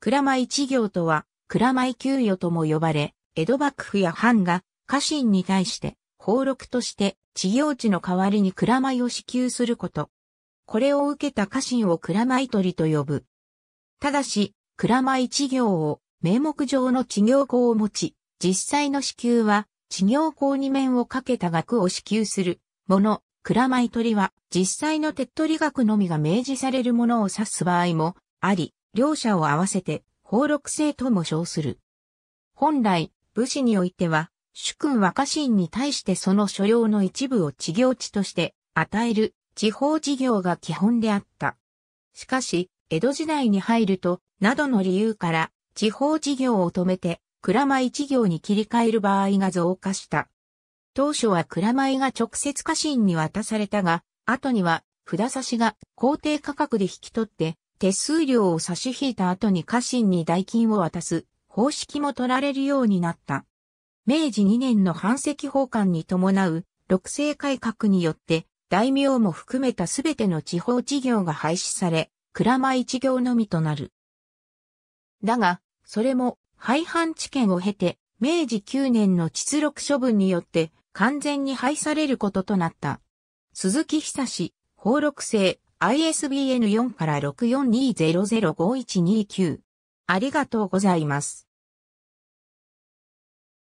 蔵前一行とは、蔵前給与とも呼ばれ、江戸幕府や藩が家臣に対して、俸禄として、地業地の代わりに蔵米を支給すること。これを受けた家臣を蔵米取と呼ぶ。ただし、蔵米一行を名目上の地行法を持ち、実際の支給は、地行法に面をかけた額を支給するもの、蔵米取は実際の手っ取り額のみが明示されるものを指す場合もあり、両者を合わせて、放禄制とも称する。本来、武士においては、主君若臣に対してその所領の一部を事業地として与える地方事業が基本であった。しかし、江戸時代に入ると、などの理由から、地方事業を止めて、蔵米事業に切り替える場合が増加した。当初は蔵米が直接家臣に渡されたが、後には、札差しが皇帝価格で引き取って、手数料を差し引いた後に家臣に代金を渡す方式も取られるようになった。明治2年の藩籍奉還に伴う六世改革によって大名も含めたすべての地方事業が廃止され、蔵前一行のみとなる。だが、それも廃藩置県を経て、明治9年の秩録処分によって完全に廃されることとなった。鈴木久志、法六世、ISBN4 から64200512 9ありがとうございます。